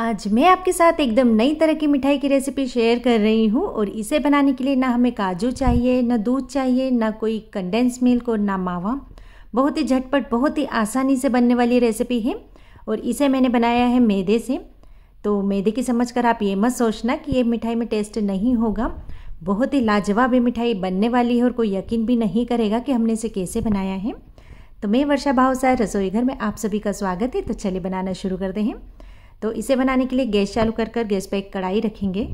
आज मैं आपके साथ एकदम नई तरह की मिठाई की रेसिपी शेयर कर रही हूँ और इसे बनाने के लिए ना हमें काजू चाहिए ना दूध चाहिए ना कोई कंडेंस मिल्क और ना मावा बहुत ही झटपट बहुत ही आसानी से बनने वाली रेसिपी है और इसे मैंने बनाया है मैदे से तो मैदे की समझ कर आप ये मत सोचना कि ये मिठाई में टेस्ट नहीं होगा बहुत ही लाजवाब ये मिठाई बनने वाली है और कोई यकीन भी नहीं करेगा कि हमने इसे कैसे बनाया है तो मैं वर्षा भावसार रसोई घर में आप सभी का स्वागत है तो चलिए बनाना शुरू करते हैं तो इसे बनाने के लिए गैस चालू कर कर गैस पर एक कढ़ाई रखेंगे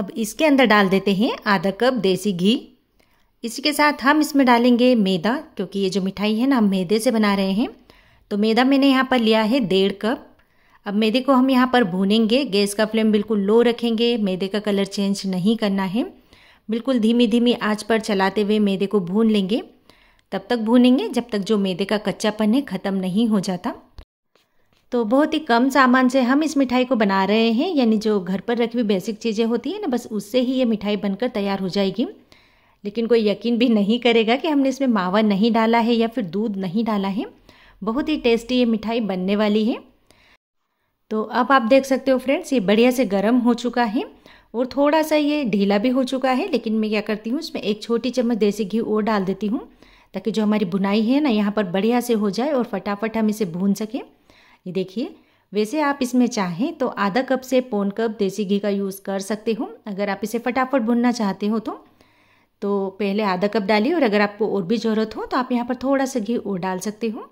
अब इसके अंदर डाल देते हैं आधा कप देसी घी इसी के साथ हम इसमें डालेंगे मैदा क्योंकि ये जो मिठाई है ना हम मैदे से बना रहे हैं तो मैदा मैंने यहाँ पर लिया है डेढ़ कप अब मैदे को हम यहाँ पर भूनेंगे गैस का फ्लेम बिल्कुल लो रखेंगे मैदे का कलर चेंज नहीं करना है बिल्कुल धीमी धीमी आंच पर चलाते हुए मैदे को भून लेंगे तब तक भूनेंगे जब तक जो मैदे का कच्चापन है ख़त्म नहीं हो जाता तो बहुत ही कम सामान से हम इस मिठाई को बना रहे हैं यानी जो घर पर रखी हुई बेसिक चीज़ें होती है ना बस उससे ही ये मिठाई बनकर तैयार हो जाएगी लेकिन कोई यकीन भी नहीं करेगा कि हमने इसमें मावा नहीं डाला है या फिर दूध नहीं डाला है बहुत ही टेस्टी ये मिठाई बनने वाली है तो अब आप देख सकते हो फ्रेंड्स ये बढ़िया से गर्म हो चुका है और थोड़ा सा ये ढीला भी हो चुका है लेकिन मैं क्या करती हूँ इसमें एक छोटी चम्मच देसी घी और डाल देती हूँ ताकि जो हमारी बुनाई है ना यहाँ पर बढ़िया से हो जाए और फटाफट हम इसे भून सकें ये देखिए वैसे आप इसमें चाहें तो आधा कप से पौन कप देसी घी का यूज़ कर सकते हो अगर आप इसे फटाफट भुनना चाहते हो तो तो पहले आधा कप डालिए और अगर आपको और भी ज़रूरत हो तो आप यहाँ पर थोड़ा सा घी और डाल सकते हो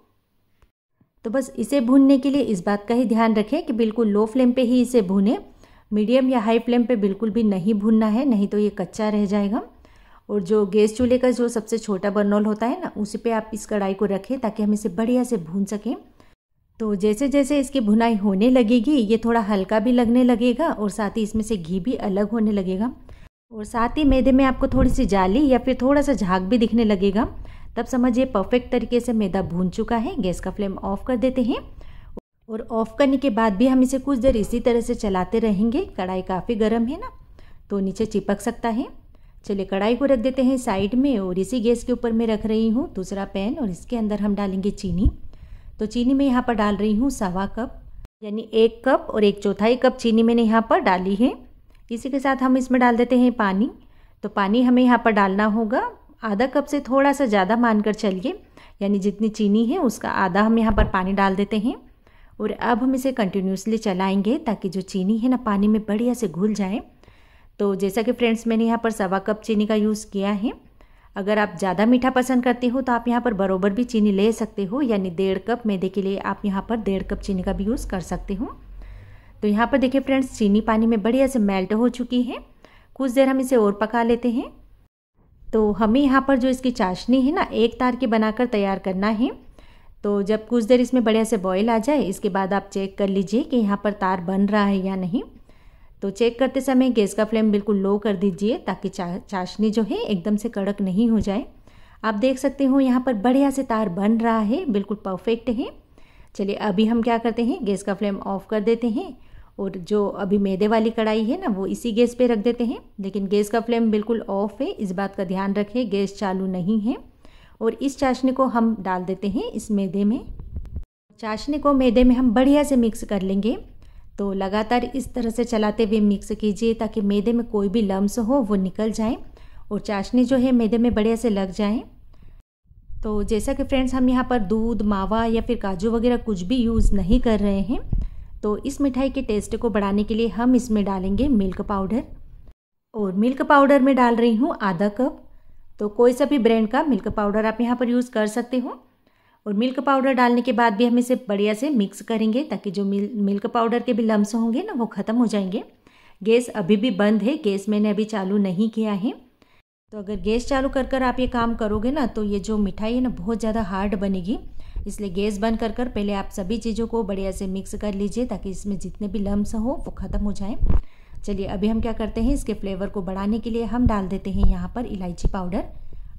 तो बस इसे भूनने के लिए इस बात का ही ध्यान रखें कि बिल्कुल लो फ्लेम पे ही इसे भूनें मीडियम या हाई फ्लेम पे बिल्कुल भी नहीं भूनना है नहीं तो ये कच्चा रह जाएगा और जो गैस चूल्हे का जो सबसे छोटा बर्नौल होता है ना उसी पे आप इस कढ़ाई को रखें ताकि हम इसे बढ़िया से भून सकें तो जैसे जैसे इसकी भुनाई होने लगेगी ये थोड़ा हल्का भी लगने लगेगा और साथ ही इसमें से घी भी अलग होने लगेगा और साथ ही मैदे में आपको थोड़ी सी जाली या फिर थोड़ा सा झाग भी दिखने लगेगा तब समझिए परफेक्ट तरीके से मैदा भून चुका है गैस का फ्लेम ऑफ कर देते हैं और ऑफ़ करने के बाद भी हम इसे कुछ देर इसी तरह से चलाते रहेंगे कढ़ाई काफ़ी गर्म है ना तो नीचे चिपक सकता है चलिए कढ़ाई को रख देते हैं साइड में और इसी गैस के ऊपर मैं रख रही हूँ दूसरा पैन और इसके अंदर हम डालेंगे चीनी तो चीनी मैं यहाँ पर डाल रही हूँ सवा कप यानी एक कप और एक चौथाई कप चीनी मैंने यहाँ पर डाली है इसी के साथ हम इसमें डाल देते हैं पानी तो पानी हमें यहाँ पर डालना होगा आधा कप से थोड़ा सा ज़्यादा मानकर चलिए यानी जितनी चीनी है उसका आधा हम यहाँ पर पानी डाल देते हैं और अब हम इसे कंटिन्यूसली चलाएंगे ताकि जो चीनी है ना पानी में बढ़िया से घुल जाए तो जैसा कि फ्रेंड्स मैंने यहाँ पर सवा कप चीनी का यूज़ किया है अगर आप ज़्यादा मीठा पसंद करते हो तो आप यहाँ पर बरोबर भी चीनी ले सकते हो यानी डेढ़ कप मैदे के लिए आप यहाँ पर डेढ़ कप चीनी का भी यूज़ कर सकते हो तो यहाँ पर देखिए फ्रेंड्स चीनी पानी में बढ़िया से मेल्ट हो चुकी है कुछ देर हम इसे और पका लेते हैं तो हमें यहाँ पर जो इसकी चाशनी है ना एक तार की बनाकर तैयार करना है तो जब कुछ देर इसमें बढ़िया से बॉयल आ जाए इसके बाद आप चेक कर लीजिए कि यहाँ पर तार बन रहा है या नहीं तो चेक करते समय गैस का फ्लेम बिल्कुल लो कर दीजिए ताकि चा चाशनी जो है एकदम से कड़क नहीं हो जाए आप देख सकते हो यहाँ पर बढ़िया से तार बन रहा है बिल्कुल परफेक्ट है चलिए अभी हम क्या करते हैं गैस का फ्लेम ऑफ कर देते हैं और जो अभी मैदे वाली कढ़ाई है ना वो इसी गैस पे रख देते हैं लेकिन गैस का फ्लेम बिल्कुल ऑफ है इस बात का ध्यान रखें गैस चालू नहीं है और इस चाशनी को हम डाल देते हैं इस मैदे में चाशनी को मैदे में हम बढ़िया से मिक्स कर लेंगे तो लगातार इस तरह से चलाते हुए मिक्स कीजिए ताकि मैदे में कोई भी लम्स हो वो निकल जाए और चाशनी जो है मैदे में बढ़िया से लग जाए तो जैसा कि फ्रेंड्स हम यहाँ पर दूध मावा या फिर काजू वगैरह कुछ भी यूज़ नहीं कर रहे हैं तो इस मिठाई के टेस्ट को बढ़ाने के लिए हम इसमें डालेंगे मिल्क पाउडर और मिल्क पाउडर में डाल रही हूँ आधा कप तो कोई सा भी ब्रांड का मिल्क पाउडर आप यहाँ पर यूज़ कर सकते हो और मिल्क पाउडर डालने के बाद भी हम इसे बढ़िया से मिक्स करेंगे ताकि जो मिल, मिल्क पाउडर के भी लम्स होंगे ना वो ख़त्म हो जाएंगे गैस अभी भी बंद है गैस मैंने अभी चालू नहीं किया है तो अगर गैस चालू कर कर आप ये काम करोगे ना तो ये जो मिठाई है ना बहुत ज़्यादा हार्ड बनेगी इसलिए गैस बंद कर कर पहले आप सभी चीज़ों को बढ़िया से मिक्स कर लीजिए ताकि इसमें जितने भी लम्स हो वो ख़त्म हो जाएँ चलिए अभी हम क्या करते हैं इसके फ्लेवर को बढ़ाने के लिए हम डाल देते हैं यहाँ पर इलायची पाउडर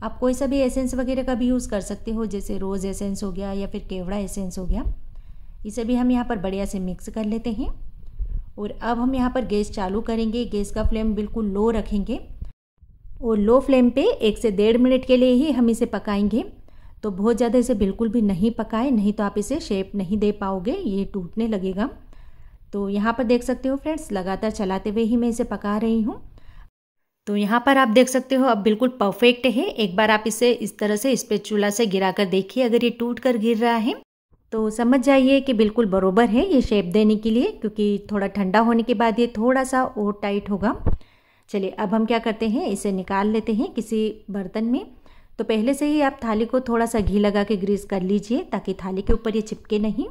आप कोई सा भी एसेंस वगैरह का भी यूज़ कर सकते हो जैसे रोज़ एसेंस हो गया या फिर केवड़ा एसेंस हो गया इसे भी हम यहाँ पर बढ़िया से मिक्स कर लेते हैं और अब हम यहाँ पर गैस चालू करेंगे गैस का फ्लेम बिल्कुल लो रखेंगे और लो फ्लेम पे एक से डेढ़ मिनट के लिए ही हम इसे पकाएंगे तो बहुत ज़्यादा इसे बिल्कुल भी नहीं पकाए नहीं तो आप इसे शेप नहीं दे पाओगे ये टूटने लगेगा तो यहाँ पर देख सकते हो फ्रेंड्स लगातार चलाते हुए ही मैं इसे पका रही हूँ तो यहाँ पर आप देख सकते हो अब बिल्कुल परफेक्ट है एक बार आप इसे इस तरह से इस पे चूल्हा से गिरा कर देखिए अगर ये टूट कर गिर रहा है तो समझ जाइए कि बिल्कुल बरोबर है ये शेप देने के लिए क्योंकि थोड़ा ठंडा होने के बाद ये थोड़ा सा और टाइट होगा चलिए अब हम क्या करते हैं इसे निकाल लेते हैं किसी बर्तन में तो पहले से ही आप थाली को थोड़ा सा घी लगा के ग्रीस कर लीजिए ताकि थाली के ऊपर ये चिपके नहीं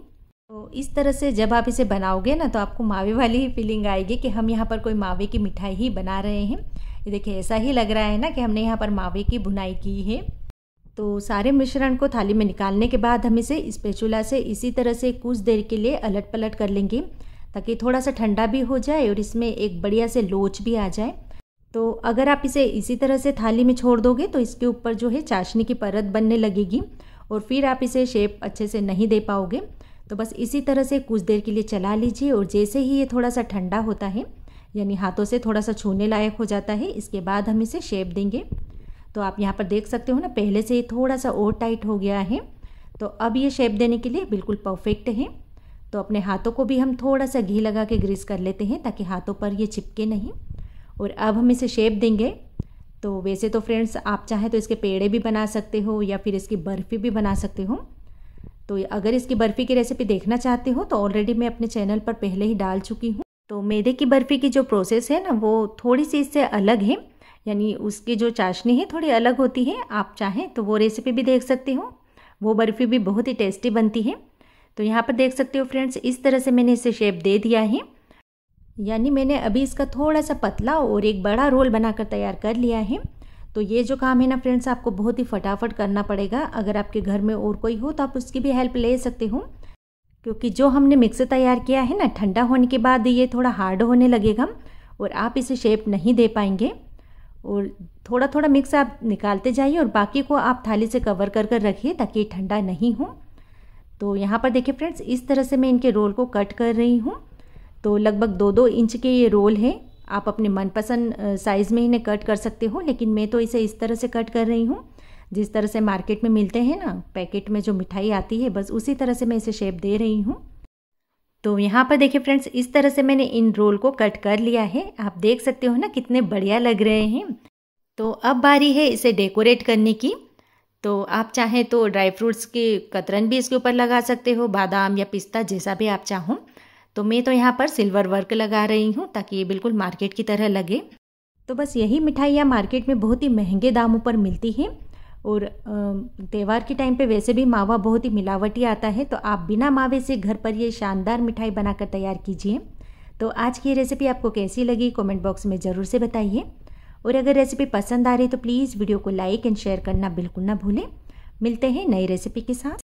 तो इस तरह से जब आप इसे बनाओगे ना तो आपको मावे वाली ही फीलिंग आएगी कि हम यहाँ पर कोई मावे की मिठाई ही बना रहे हैं ये देखिए ऐसा ही लग रहा है ना कि हमने यहाँ पर मावे की बुनाई की है तो सारे मिश्रण को थाली में निकालने के बाद हम इसे इस पेचूला से इसी तरह से कुछ देर के लिए अलट पलट कर लेंगे ताकि थोड़ा सा ठंडा भी हो जाए और इसमें एक बढ़िया से लोच भी आ जाए तो अगर आप इसे इसी तरह से थाली में छोड़ दोगे तो इसके ऊपर जो है चाशनी की परत बनने लगेगी और फिर आप इसे शेप अच्छे से नहीं दे पाओगे तो बस इसी तरह से कुछ देर के लिए चला लीजिए और जैसे ही ये थोड़ा सा ठंडा होता है यानी हाथों से थोड़ा सा छूने लायक हो जाता है इसके बाद हम इसे शेप देंगे तो आप यहाँ पर देख सकते हो ना पहले से ही थोड़ा सा और टाइट हो गया है तो अब ये शेप देने के लिए बिल्कुल परफेक्ट है तो अपने हाथों को भी हम थोड़ा सा घी लगा के ग्रीस कर लेते हैं ताकि हाथों पर ये चिपके नहीं और अब हम इसे शेप देंगे तो वैसे तो फ्रेंड्स आप चाहें तो इसके पेड़े भी बना सकते हो या फिर इसकी बर्फ़ी भी बना सकते हो तो अगर इसकी बर्फ़ी की रेसिपी देखना चाहते हो तो ऑलरेडी मैं अपने चैनल पर पहले ही डाल चुकी हूँ तो मैदे की बर्फ़ी की जो प्रोसेस है ना वो थोड़ी सी इससे अलग है यानी उसकी जो चाशनी है थोड़ी अलग होती है आप चाहें तो वो रेसिपी भी देख सकते हो वो बर्फ़ी भी बहुत ही टेस्टी बनती है तो यहाँ पर देख सकते हो फ्रेंड्स इस तरह से मैंने इसे शेप दे दिया है यानी मैंने अभी इसका थोड़ा सा पतला और एक बड़ा रोल बनाकर तैयार कर लिया है तो ये जो काम है ना फ्रेंड्स आपको बहुत ही फटाफट करना पड़ेगा अगर आपके घर में और कोई हो तो आप उसकी भी हेल्प ले सकते हो क्योंकि जो हमने मिक्स तैयार किया है ना ठंडा होने के बाद ये थोड़ा हार्ड होने लगेगा और आप इसे शेप नहीं दे पाएंगे और थोड़ा थोड़ा मिक्स आप निकालते जाइए और बाकी को आप थाली से कवर कर कर रखिए ताकि ये ठंडा नहीं हो तो यहाँ पर देखिए फ्रेंड्स इस तरह से मैं इनके रोल को कट कर रही हूँ तो लगभग दो दो इंच के ये रोल हैं आप अपने मनपसंद साइज़ में इन्हें कट कर सकते हो लेकिन मैं तो इसे इस तरह से कट कर रही हूँ जिस तरह से मार्केट में मिलते हैं ना पैकेट में जो मिठाई आती है बस उसी तरह से मैं इसे शेप दे रही हूँ तो यहाँ पर देखिए फ्रेंड्स इस तरह से मैंने इन रोल को कट कर लिया है आप देख सकते हो ना कितने बढ़िया लग रहे हैं तो अब बारी है इसे डेकोरेट करने की तो आप चाहें तो ड्राई फ्रूट्स के कतरन भी इसके ऊपर लगा सकते हो बादाम या पिस्ता जैसा भी आप चाहो तो मैं तो यहाँ पर सिल्वर वर्क लगा रही हूँ ताकि ये बिल्कुल मार्केट की तरह लगे तो बस यही मिठाइयाँ मार्केट में बहुत ही महंगे दामों पर मिलती हैं और त्यौहार के टाइम पे वैसे भी मावा बहुत ही मिलावटी आता है तो आप बिना मावे से घर पर ये शानदार मिठाई बनाकर तैयार कीजिए तो आज की रेसिपी आपको कैसी लगी कमेंट बॉक्स में ज़रूर से बताइए और अगर रेसिपी पसंद आ रही तो प्लीज़ वीडियो को लाइक एंड शेयर करना बिल्कुल ना भूलें मिलते हैं नई रेसिपी के साथ